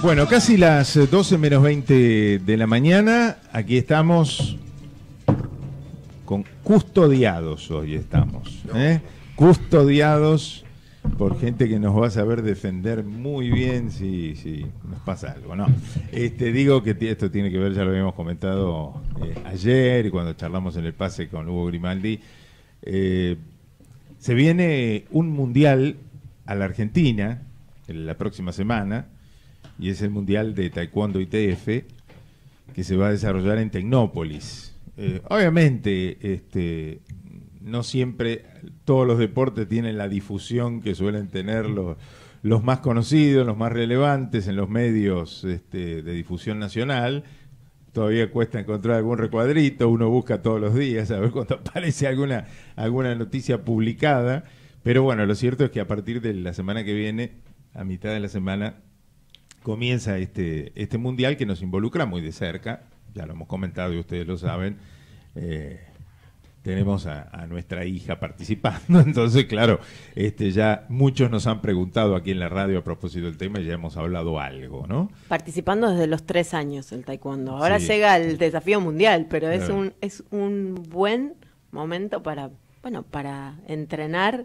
Bueno, casi las 12 eh, menos 20 de la mañana, aquí estamos con custodiados hoy estamos, ¿eh? custodiados por gente que nos va a saber defender muy bien si, si nos pasa algo, ¿no? Este, digo que esto tiene que ver, ya lo habíamos comentado eh, ayer cuando charlamos en el pase con Hugo Grimaldi, eh, se viene un mundial a la Argentina la próxima semana, y es el Mundial de Taekwondo ITF que se va a desarrollar en Tecnópolis. Eh, obviamente, este, no siempre todos los deportes tienen la difusión que suelen tener los, más conocidos, los más relevantes en los medios este, de difusión nacional. Todavía cuesta encontrar algún recuadrito, uno busca todos los días a ver cuando aparece alguna, alguna noticia publicada. Pero bueno, lo cierto es que a partir de la semana que viene, a mitad de la semana, comienza este, este mundial que nos involucra muy de cerca, ya lo hemos comentado y ustedes lo saben. Eh, tenemos a, nuestra hija participando, entonces claro, este ya muchos nos han preguntado aquí en la radio a propósito del tema y ya hemos hablado algo, ¿no? Participando desde los tres años el taekwondo. Ahora llega el desafío mundial, pero es un es un buen momento para bueno para entrenar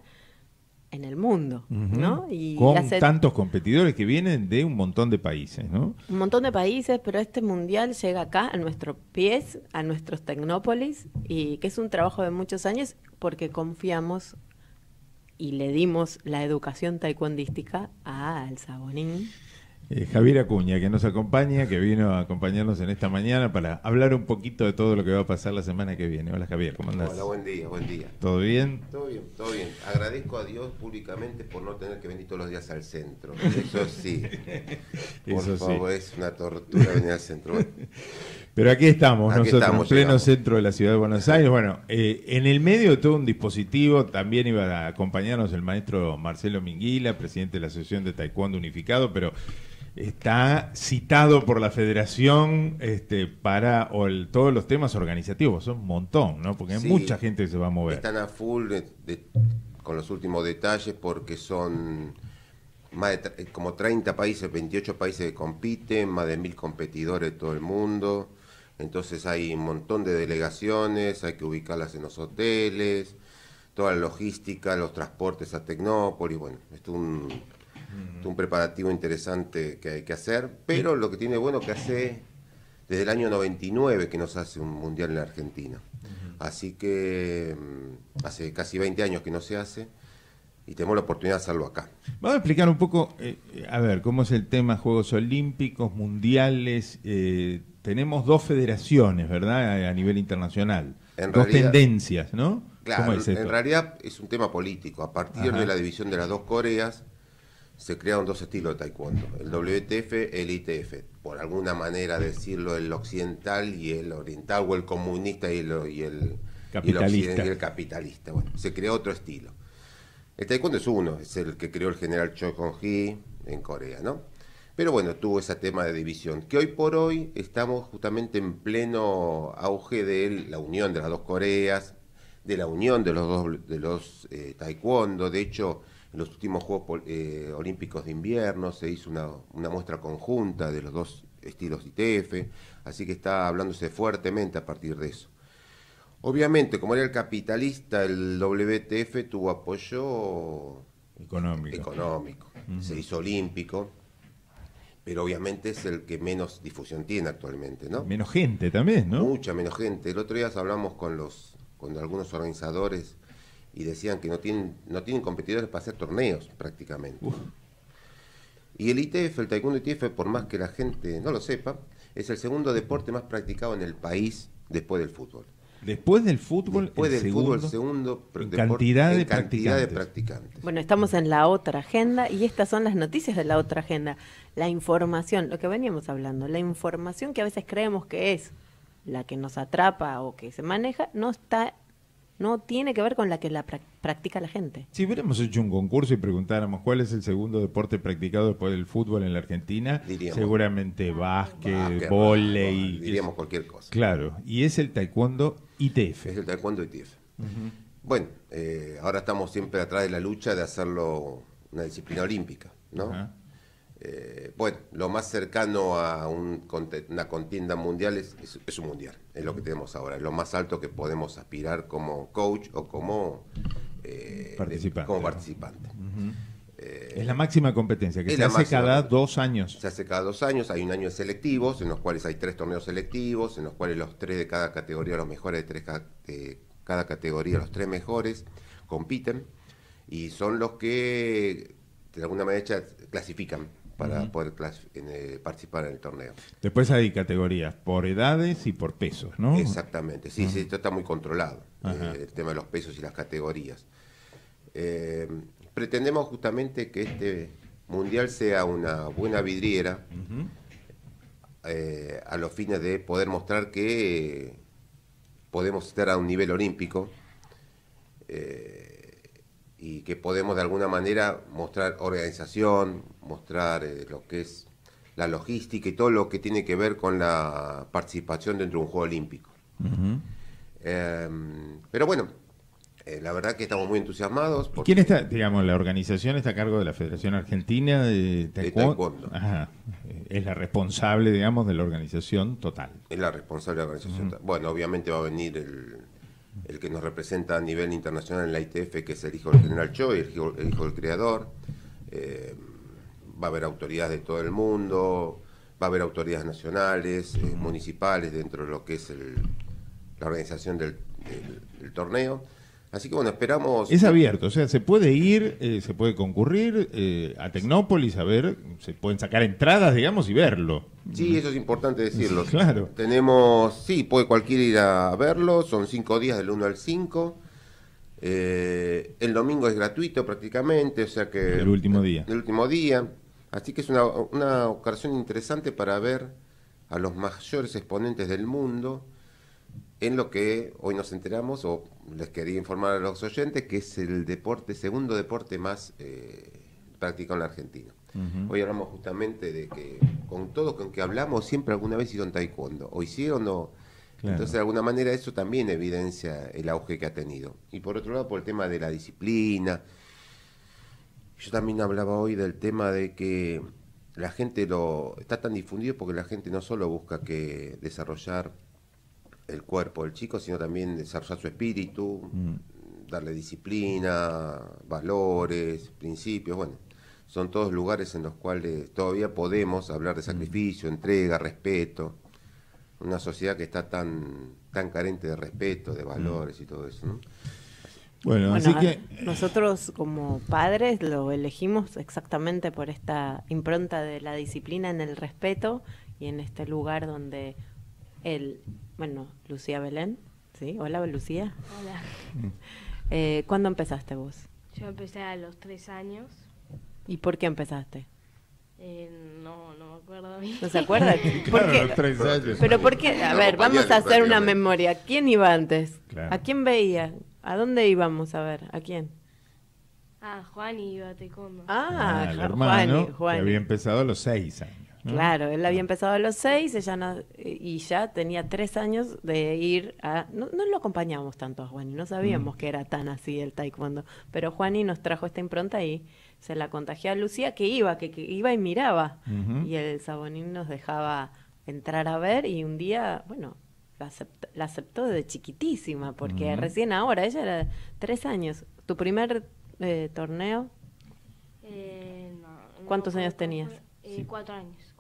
en el mundo, ¿no? Y Con tantos competidores que vienen de un montón de países, ¿no? Un montón de países, pero este mundial llega acá a nuestros pies, a nuestros Tecnópolis, y que es un trabajo de muchos años porque confiamos y le dimos la educación taekwondística al Sabonín eh, Javier Acuña, que nos acompaña, que vino a acompañarnos en esta mañana para hablar un poquito de todo lo que va a pasar la semana que viene. Hola Javier, ¿cómo andás? Hola, buen día, buen día. ¿Todo bien? Todo bien, todo bien. Agradezco a Dios públicamente por no tener que venir todos los días al centro. Eso sí. por favor, es una tortura venir al centro. Pero aquí estamos, nosotros en pleno centro de la ciudad de Buenos Aires. Bueno, eh, en el medio de todo un dispositivo también iba a acompañarnos el maestro Marcelo Minguila, presidente de la Asociación de Taekwondo Unificado, pero está citado por la federación este, para todos los temas organizativos, son un montón, ¿no? Porque hay mucha gente que se va a mover. Están a full con los últimos detalles porque son más como 30 países, 28 países que compiten, más de mil competidores de todo el mundo. Entonces hay un montón de delegaciones, hay que ubicarlas en los hoteles, toda la logística, los transportes a Tecnópolis, bueno, es un un preparativo interesante que hay que hacer, pero lo que tiene bueno que hace desde el año 99 que nos hace un mundial en la Argentina. Así que mm, hace casi 20 años que no se hace y tenemos la oportunidad de hacerlo acá. Vamos a explicar un poco, eh, eh, a ver, cómo es el tema Juegos Olímpicos, Mundiales. Eh, tenemos dos federaciones, ¿verdad? A nivel internacional. dos tendencias, ¿no? Claro, en realidad es un tema político. A partir de la división de las dos Coreas, se crearon dos estilos de taekwondo, el WTF, el ITF, por alguna manera decirlo, el occidental y el oriental, o el comunista y el, capitalista. Y el, capitalista. Bueno, se creó otro estilo. El taekwondo es uno, es el que creó el general Choi Hong-hee en Corea, ¿no? Pero bueno, tuvo ese tema de división, que hoy por hoy estamos justamente en pleno auge de la unión de las dos Coreas, de la unión de los dos, de los eh, taekwondo, de hecho en los últimos Juegos eh, Olímpicos de Invierno se hizo una, muestra conjunta de los dos estilos ITF, así que está hablándose fuertemente a partir de eso. Obviamente, como era el capitalista, el WTF tuvo apoyo económico. económico. Se hizo olímpico, pero obviamente es el que menos difusión tiene actualmente, ¿no? Menos gente también, ¿no? Mucha menos gente. El otro día hablamos con los con algunos organizadores y decían que no tienen, no tienen competidores para hacer torneos prácticamente. Y el ITF, el Taekwondo ITF, por más que la gente no lo sepa, es el segundo deporte más practicado en el país después del fútbol. Después del fútbol, el segundo, deporte, de, en cantidad de practicantes. Bueno, estamos en la otra agenda y estas son las noticias de la otra agenda. La información, lo que veníamos hablando, la información que a veces creemos que es la que nos atrapa o que se maneja, no está no tiene que ver con la que la practica la gente. Si hubiéramos hecho un concurso y preguntáramos cuál es el segundo deporte practicado después del fútbol en la Argentina, seguramente ah, básquet, voleibol, Diríamos cualquier cosa. Claro, y es el taekwondo ITF. Es el taekwondo ITF. Bueno, eh, ahora estamos siempre atrás de la lucha de hacerlo una disciplina olímpica, ¿no? Eh, bueno, lo más cercano a un, una contienda mundial es, un mundial, es lo que tenemos ahora, es lo más alto que podemos aspirar como coach o como eh, participante. Como participante. Eh, es la máxima competencia, que se hace cada dos años. Se hace cada dos años, hay un año de selectivos, en los cuales hay tres torneos selectivos, en los cuales los tres de cada categoría, los mejores de cada categoría, los tres mejores, compiten y son los que de alguna manera clasifican para poder eh, participar en el torneo. Después hay categorías por edades y por pesos, ¿no? Exactamente, sí, sí, esto está muy controlado, eh, el tema de los pesos y las categorías. Eh, pretendemos justamente que este mundial sea una buena vidriera a los fines de poder mostrar que podemos estar a un nivel olímpico y que podemos de alguna manera mostrar organización, mostrar eh, lo que es la logística y todo lo que tiene que ver con la participación dentro de un Juego Olímpico. Em, pero bueno, eh, la verdad que estamos muy entusiasmados. Porque ¿Quién está, digamos, la organización está a cargo de la Federación Argentina de Taekwondo? De Ajá. Eh, es la responsable, digamos, de la organización total. Es la responsable de la organización total. Bueno, obviamente va a venir el, el que nos representa a nivel internacional en la ITF, que es el hijo del general Choi, el hijo, el hijo del creador. Eh, va a haber autoridades de todo el mundo, va a haber autoridades nacionales, eh, municipales dentro de lo que es la organización del, torneo. Así que bueno, esperamos... Es abierto, o sea, se puede ir, eh, se puede concurrir eh, a Tecnópolis a ver, se pueden sacar entradas, digamos, y verlo. Sí, eso es importante decirlo. claro. Tenemos, sí, puede cualquiera ir a verlo, son cinco días del 1 al 5. el domingo es gratuito prácticamente, o sea que... El último día. el último día. Así que es una, ocasión interesante para ver a los mayores exponentes del mundo en lo que hoy nos enteramos, o les quería informar a los oyentes, que es el deporte, segundo deporte más eh, practicado en la Argentina. Hoy hablamos justamente de que con todo con que hablamos siempre alguna vez hicieron taekwondo, o hicieron o... no. Entonces de alguna manera eso también evidencia el auge que ha tenido. Y por otro lado, por el tema de la disciplina, yo también hablaba hoy del tema de que la gente lo está tan difundido porque la gente no solo busca que desarrollar el cuerpo del chico, sino también desarrollar su espíritu, mm. darle disciplina, valores, principios, bueno, son todos lugares en los cuales todavía podemos hablar de mm. sacrificio, entrega, respeto. Una sociedad que está tan, tan carente de respeto, de mm. valores y todo eso. ¿no? Bueno, así que... Nosotros como padres lo elegimos exactamente por esta impronta de la disciplina en el respeto y en este lugar donde él, bueno, Lucía Belén, ¿sí? Hola, Lucía. Hola. Eh, ¿Cuándo empezaste vos? Yo empecé a los tres años. ¿Y por qué empezaste? Eh, no, no me acuerdo ¿No se acuerda? claro, los tres años. Pero ¿por qué? A ver, vamos a hacer una memoria. ¿Quién iba antes? ¿A quién veía? ¿A dónde íbamos a ver? ¿A quién? Ah, Juan iba a taekwondo. Ah, ah el hermano había empezado a los seis años. Claro, él había ah. empezado a los seis y ya tenía tres años de ir a... No, lo acompañábamos tanto a Juani, no sabíamos mm. que era tan así el taekwondo, pero Juani nos trajo esta impronta y se la contagió a Lucía que iba, que, iba y miraba. Y el Sabonín nos dejaba entrar a ver y un día, bueno, la aceptó, desde chiquitísima, porque recién ahora, ella era tres años. ¿Tu primer eh, torneo? Eh, ¿Cuántos años tenías? Eh, cuatro años.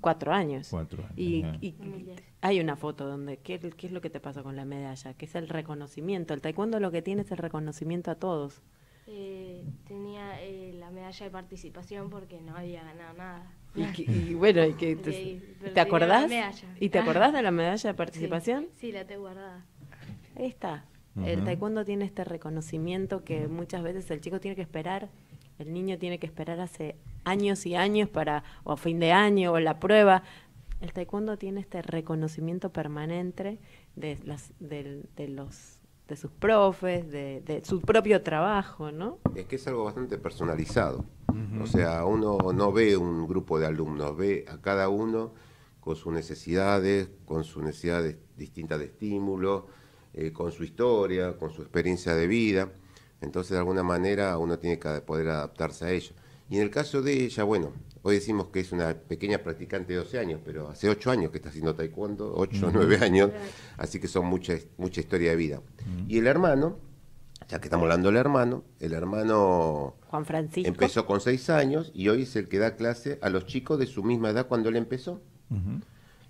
Cuatro años. y, hay una foto donde, ¿qué, es lo que te pasó con la medalla? Que es el reconocimiento. El taekwondo lo que tiene es el reconocimiento a todos. tenía la medalla de participación porque no había ganado nada. Y, bueno, y que te, acordás? ¿Y te acordás de la medalla de participación? Sí, la tengo guardada. Ahí está. El taekwondo tiene este reconocimiento que muchas veces el chico tiene que esperar, el niño tiene que esperar hace años y años para, o a fin de año, o la prueba. El taekwondo tiene este reconocimiento permanente de, las, de los de sus profes, de, su propio trabajo, ¿no? Es que es algo bastante personalizado. O sea, uno no ve un grupo de alumnos, ve a cada uno con sus necesidades, con sus necesidades distintas de estímulo, eh, con su historia, con su experiencia de vida. Entonces, de alguna manera, uno tiene que poder adaptarse a ello. Y en el caso de ella, bueno, Hoy decimos que es una pequeña practicante de 12 años, pero hace 8 años que está haciendo taekwondo, 8 o 9 años, así que son mucha, mucha historia de vida. Y el hermano, ya que estamos hablando del hermano, el hermano Juan empezó con 6 años y hoy es el que da clase a los chicos de su misma edad cuando él empezó.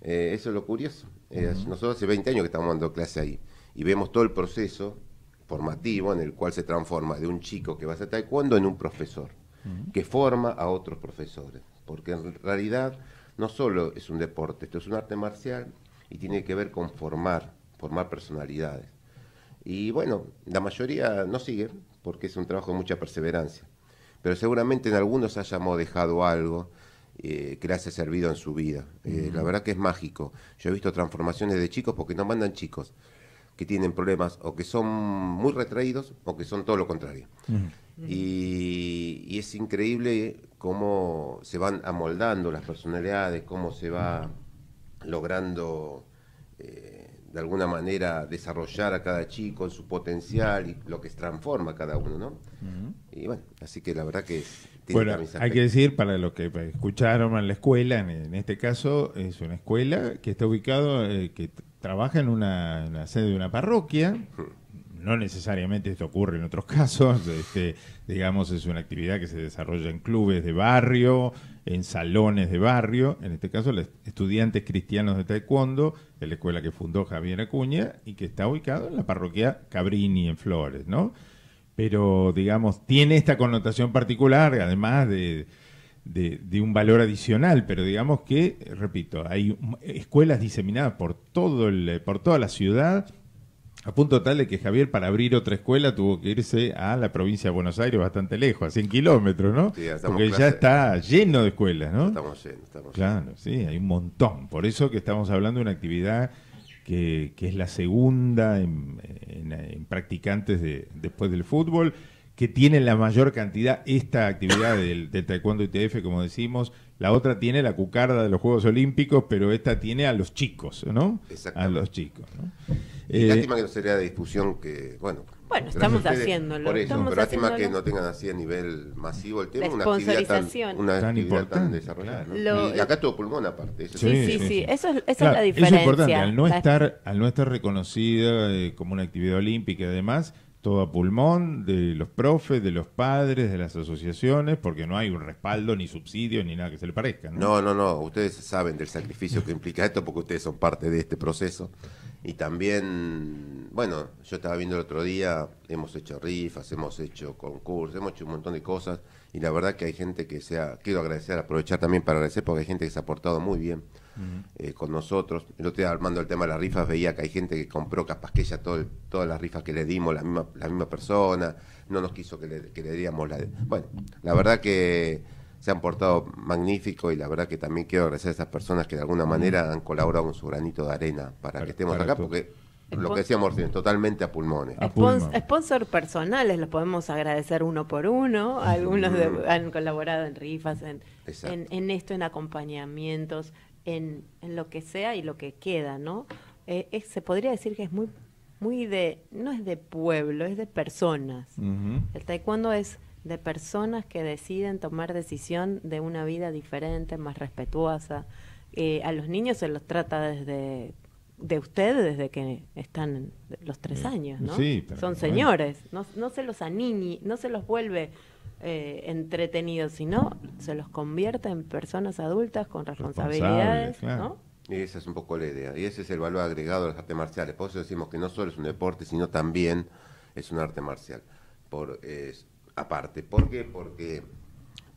Eh, eso es lo curioso. Eh, nosotros hace 20 años que estamos dando clase ahí y vemos todo el proceso formativo en el cual se transforma de un chico que va a hacer taekwondo en un profesor que forma a otros profesores, porque en realidad no solo es un deporte, esto es un arte marcial y tiene que ver con formar, formar personalidades. Y bueno, la mayoría no sigue porque es un trabajo de mucha perseverancia, pero seguramente en algunos hayamos dejado algo, eh, que les ha servido en su vida. Eh, la verdad que es mágico. Yo he visto transformaciones de chicos porque no mandan chicos, que tienen problemas o que son muy retraídos o que son todo lo contrario. y, es increíble cómo se van amoldando las personalidades, cómo se va logrando eh, de alguna manera desarrollar a cada chico en su potencial y lo que transforma cada uno, ¿no? Y bueno, así que la verdad que bueno, hay que decir, para los que escucharon en la escuela, en, este caso es una escuela que está ubicado, eh, que trabaja en una, la sede de una parroquia. Hmm. No necesariamente esto ocurre en otros casos, este, digamos, es una actividad que se desarrolla en clubes de barrio, en salones de barrio, en este caso los estudiantes cristianos de Taekwondo, de la escuela que fundó Javier Acuña y que está ubicado en la parroquia Cabrini en Flores, ¿no? pero digamos, tiene esta connotación particular, además de, un valor adicional, pero digamos que, repito, hay escuelas diseminadas por, todo el, por toda la ciudad, a punto tal de que Javier, para abrir otra escuela, tuvo que irse a la provincia de Buenos Aires, bastante lejos, a 100 kilómetros, ¿no? Porque ya está lleno de escuelas, ¿no? estamos llenos, estamos Claro, sí, hay un montón. Por eso que estamos hablando de una actividad que, es la segunda en, practicantes de, después del fútbol, que tiene la mayor cantidad esta actividad del, Taekwondo taekwondo ITF, como decimos, la otra tiene la cucarda de los Juegos Olímpicos, pero esta tiene a los chicos, ¿no? A los chicos. lástima eh, que no sería de discusión que, bueno, bueno, estamos haciendo haciéndolo. Por eso, pero lástima que no tengan así a nivel masivo el tema, una actividad tan, una actividad tan desarrollada. ¿no? y acá todo pulmón aparte. sí, sí, sí, esa es la diferencia. es importante, al no, estar, al no estar reconocida eh, como una actividad olímpica y demás, todo a pulmón de los profes, de los padres, de las asociaciones, porque no hay un respaldo, ni subsidio, ni nada que se le parezca. No, no, no, no. ustedes saben del sacrificio que implica esto porque ustedes son parte de este proceso. Y también, bueno, yo estaba viendo el otro día, hemos hecho rifas, hemos hecho concursos, hemos hecho un montón de cosas y la verdad que hay gente que se ha, quiero agradecer, aprovechar también para agradecer porque hay gente que se ha portado muy bien eh, con nosotros. Yo estoy armando el tema de las rifas veía que hay gente que compró capaz que ya todas las rifas que le dimos, la misma, la misma persona, no nos quiso que le, que diéramos la... bueno, la verdad que se han portado magnífico y la verdad que también quiero agradecer a esas personas que de alguna manera han colaborado con su granito de arena para que estemos acá, porque lo que decíamos es totalmente a pulmones. Sponsor personales, los podemos agradecer uno por uno. Algunos han colaborado en rifas, en, esto, en acompañamientos, en, lo que sea y lo que queda, ¿no? Eh, se podría decir que es muy, muy de, no es de pueblo, es de personas. El taekwondo es de personas que deciden tomar decisión de una vida diferente, más respetuosa. Eh, a los niños se los trata desde de ustedes desde que están los tres eh, años, ¿no? Sí, Son señores, no, no, se los aniñi, no se los vuelve eh, entretenidos, sino se los convierte en personas adultas con responsabilidades, ¿no? Y esa es un poco la idea, y ese es el valor agregado de las artes marciales. Por eso decimos que no solo es un deporte, sino también es un arte marcial. Por, aparte. ¿Por qué? Porque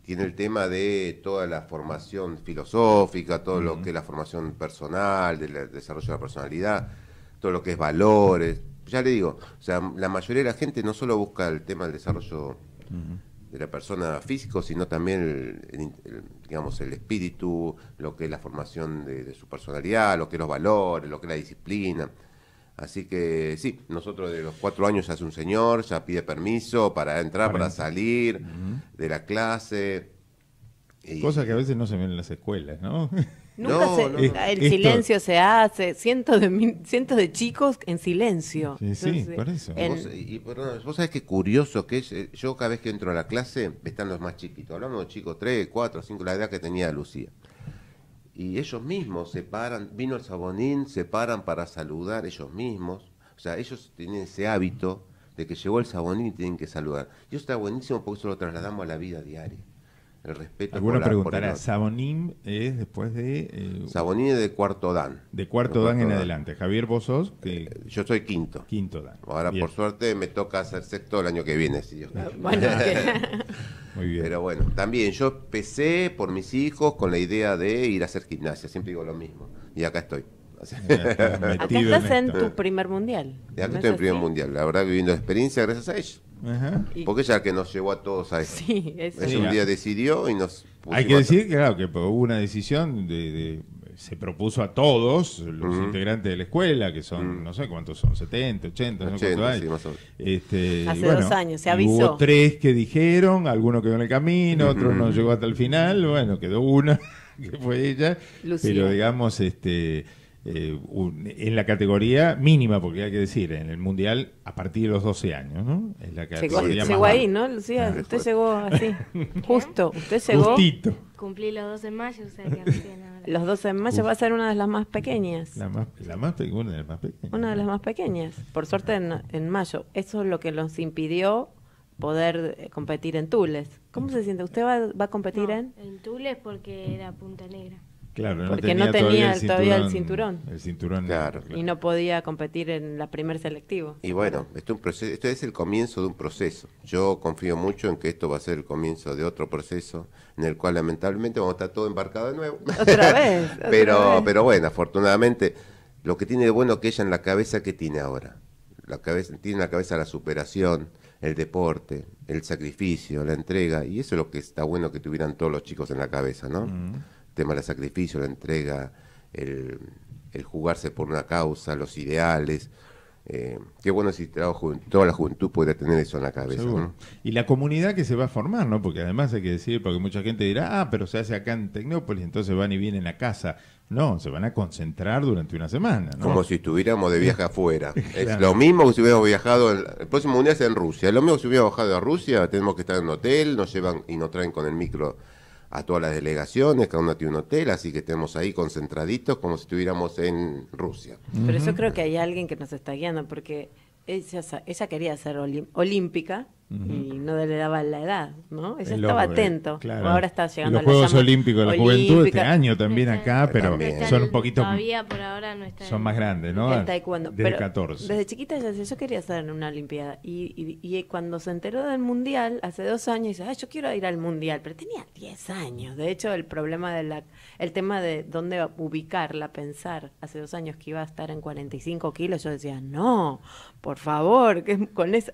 tiene el tema de toda la formación filosófica, todo lo que es la formación personal, del desarrollo de la personalidad, todo lo que es valores. Ya le digo, o sea, la mayoría de la gente no solo busca el tema del desarrollo de la persona físico, sino también el, digamos, el espíritu, lo que es la formación de, su personalidad, lo que es los valores, lo que es la disciplina. Así que sí, nosotros de los cuatro años ya es un señor, ya pide permiso para entrar, para, salir de la clase. Cosa que a veces no se ven en las escuelas, ¿no? Nunca el silencio se hace, cientos de cientos de chicos en silencio. Sí, sí, por eso. y, vos sabés qué curioso que es, eh, yo cada vez que entro a la clase están los más chiquitos, hablamos de chicos tres, cuatro, cinco, la edad que tenía Lucía y ellos mismos se paran, vino el Sabonín, se paran para saludar ellos mismos, o sea, ellos tienen ese hábito de que llegó el Sabonín y tienen que saludar. Y eso está buenísimo porque eso lo trasladamos a la vida diaria el respeto. a Sabonim es después de... Eh, Sabonim es de cuarto dan. De cuarto, dan en adelante. Javier, vos sos... Que... Eh, yo soy quinto. Quinto dan. Ahora, por suerte, me toca hacer sexto el año que viene, si Dios Muy bien. Pero bueno, también yo empecé por mis hijos con la idea de ir a hacer gimnasia, siempre digo lo mismo. Y acá estoy. Acá estás en, tu primer mundial. Ya estoy en primer mundial, la verdad viviendo la experiencia gracias a ella. Porque ella que nos llevó a todos a eso. un día decidió y nos Hay que decir que claro, que hubo una decisión de, se propuso a todos los integrantes de la escuela, que son, no sé cuántos son, 70, 80, no Hace dos años, se avisó. Hubo tres que dijeron, algunos quedó en el camino, Otros no llegó hasta el final, bueno, quedó una, que fue ella. Pero digamos, este en eh, la categoría mínima, porque hay que decir, en el mundial a partir de los 12 años, ¿no? Es la categoría llegó, llegó ahí, ¿no, Lucía? Ah, usted llegó así, justo, usted llegó. Justito. Cumplí los 12 de mayo, Los 12 de mayo va a ser una de las más pequeñas. La más, la más, una de las más pequeñas. Una de las más pequeñas, por suerte en, en mayo. Eso es lo que nos impidió poder eh, competir en Tules. ¿Cómo se siente? ¿Usted va, a competir en? En Tules porque era Punta Negra porque no tenía, todavía, el, cinturón, el cinturón. Claro, Y no podía competir en la primer selectivo. Y bueno, esto es, el comienzo de un proceso. Yo confío mucho en que esto va a ser el comienzo de otro proceso en el cual lamentablemente vamos a estar todo embarcado de nuevo. Otra vez. pero, pero bueno, afortunadamente, lo que tiene de bueno que ella en la cabeza que tiene ahora. La cabeza, tiene en la cabeza la superación, el deporte, el sacrificio, la entrega, y eso es lo que está bueno que tuvieran todos los chicos en la cabeza, ¿no? Mm tema del sacrificio, la entrega, el, jugarse por una causa, los ideales. Eh, qué bueno si toda la juventud pudiera tener eso en la cabeza. Y la comunidad que se va a formar, ¿no? Porque además hay que decir, porque mucha gente dirá, ah, pero se hace acá en Tecnópolis, entonces van y vienen a casa. No, se van a concentrar durante una semana. Como si estuviéramos de viaje afuera. Es lo mismo que si hubiéramos viajado, el próximo mundial es en Rusia, es lo mismo que si hubiéramos bajado a Rusia, tenemos que estar en un hotel, nos llevan y nos traen con el micro a todas las delegaciones, cada una tiene un hotel, así que estemos ahí concentraditos como si estuviéramos en Rusia. Pero yo creo que hay alguien que nos está guiando, porque ella, ella quería ser olímpica y no le daban la edad, ¿no? Ella estaba atento. Ahora está llegando los Juegos Olímpicos de la Juventud este año también acá, pero son un poquito. Todavía por ahora no están. Son más grandes, ¿no? Desde 14. Desde chiquita ella, decía, yo quería en una Olimpiada. Y, cuando se enteró del Mundial, hace dos años, dice, yo quiero ir al Mundial. Pero tenía 10 años. De hecho, el problema de la. El tema de dónde ubicarla, pensar, hace dos años que iba a estar en 45 kilos, yo decía, no, por favor, que con esa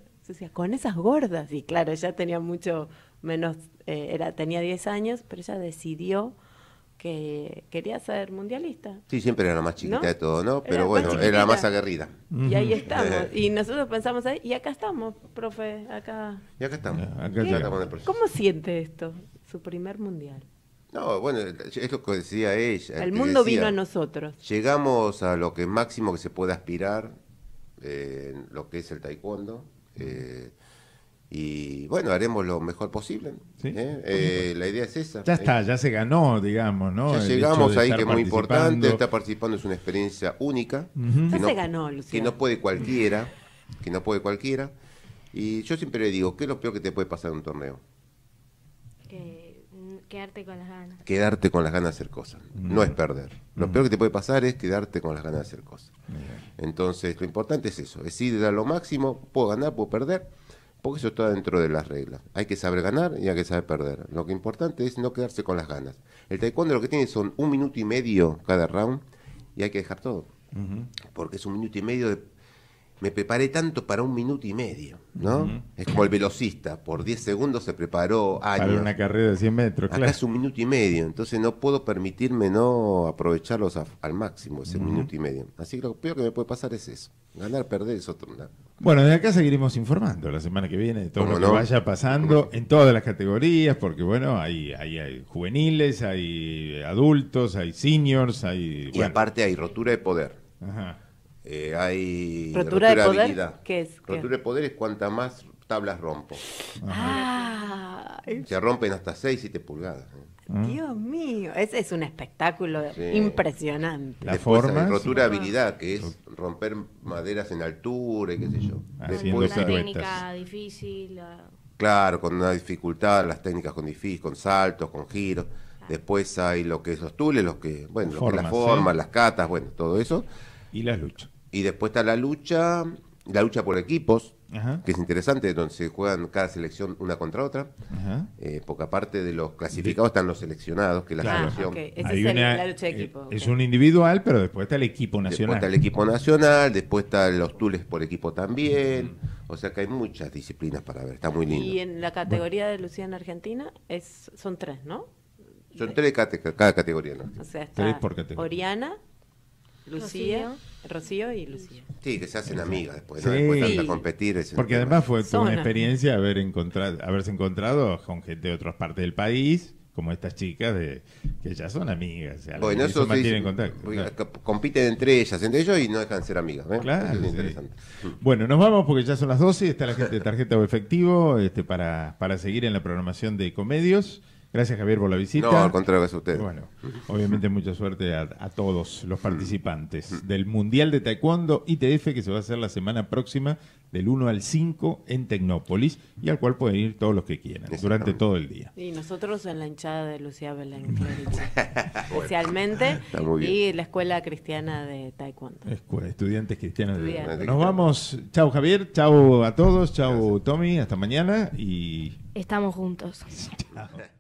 con esas gordas. Y claro, ella tenía mucho menos, eh, era, tenía 10 años, pero ella decidió que quería ser mundialista. Sí, siempre era la más chiquita de todo, ¿no? Pero bueno, era la más aguerrida. Y ahí estamos. y nosotros pensamos ahí, y acá estamos, profe, acá. Y ah, acá estamos. ¿Cómo siente esto, su primer mundial? No, bueno, es lo que decía ella. El mundo vino a nosotros. Llegamos a lo que máximo que se puede aspirar, eh, en lo que es el taekwondo. Eh, y bueno, haremos lo mejor posible. ¿eh? Eh, la idea es esa. Ya está, ya se ganó, digamos, ¿no? Ya llegamos ahí, que es muy importante. Estar participando es una experiencia única. Ya se ganó, Lucía. Que no puede cualquiera. Que no puede cualquiera. Y yo siempre le digo, ¿qué es lo peor que te puede pasar en un torneo? Mm, quedarte con las ganas. Quedarte con las ganas de hacer cosas. No mm. es perder. Lo mm. peor que te puede pasar es quedarte con las ganas de hacer cosas. Entonces, lo importante es eso, es ir a lo máximo, puedo ganar, puedo perder, porque eso está dentro de las reglas. Hay que saber ganar y hay que saber perder. Lo que importante es no quedarse con las ganas. El taekwondo lo que tiene son un minuto y medio cada round y hay que dejar todo. Porque es un minuto y medio de me preparé tanto para un minuto y medio, ¿no? Es como el velocista, por 10 segundos se preparó años. Para una carrera de 100 metros, Acá es un minuto y medio, entonces no puedo permitirme no aprovecharlos al máximo ese minuto y medio. Así que lo peor que me puede pasar es eso, ganar, perder es otro. lado. Bueno, de acá seguiremos informando la semana que viene de todo lo que vaya pasando en todas las categorías, porque bueno, hay, hay, juveniles, hay adultos, hay seniors, hay... Y aparte hay rotura de poder. Ajá eh, hay rotura, de poder, ¿Qué es? Rotura de poder es cuanta más tablas rompo. Ah, Se rompen hasta 6, 7 pulgadas. ¿eh? Mm. Dios mío, ese es un espectáculo impresionante. La Después, forma. Rotura de habilidad, que es romper maderas en altura y qué sé yo. Ah, Después, una técnica difícil. Claro, con una dificultad, las técnicas con difícil, con saltos, con giros. Ah. Después hay lo que es los tules, los que, bueno, formas, la forma, ¿eh? las catas, bueno, todo eso. Y las luchas. Y después está la lucha, la lucha por equipos, que es interesante, donde se juegan cada selección una contra otra, eh, porque aparte de los clasificados están los seleccionados, que es la selección. es lucha de eh, equipo. Es un individual, pero después está el equipo nacional. Después está el equipo nacional, después están los tules por equipo también. O sea que hay muchas disciplinas para ver, está muy lindo. Y en la categoría de Lucía en Argentina es, son tres, ¿no? Son tres cada, categoría. ¿no? O sea, tres por categoría. Oriana, Lucía. Rocío y Lucía. Sí, que se hacen amigas después, ¿no? Sí. Después tanto competir. Porque además fue una experiencia haber encontrado, haberse encontrado con gente de otras partes del país, como estas chicas de que ya son amigas. bueno, mantienen contacto. Compiten entre ellas, entre ellos y no dejan de ser amigas. Claro, Bueno, nos vamos porque ya son las 12 y está la gente de tarjeta o efectivo este, para, para seguir en la programación de Comedios. Gracias, Javier, por la visita. No, al contrario, es usted. Bueno, obviamente mucha suerte a, todos los participantes mm. del Mundial de Taekwondo ITF que se va a hacer la semana próxima del 1 al 5 en Tecnópolis y al cual pueden ir todos los que quieran durante todo el día. Y nosotros en la hinchada de Lucía Belén, especialmente, y la Escuela Cristiana de Taekwondo. estudiantes cristianos de Taekwondo. Nos vamos. Chao Javier, chao a todos, chao Tommy, hasta mañana y... Estamos juntos.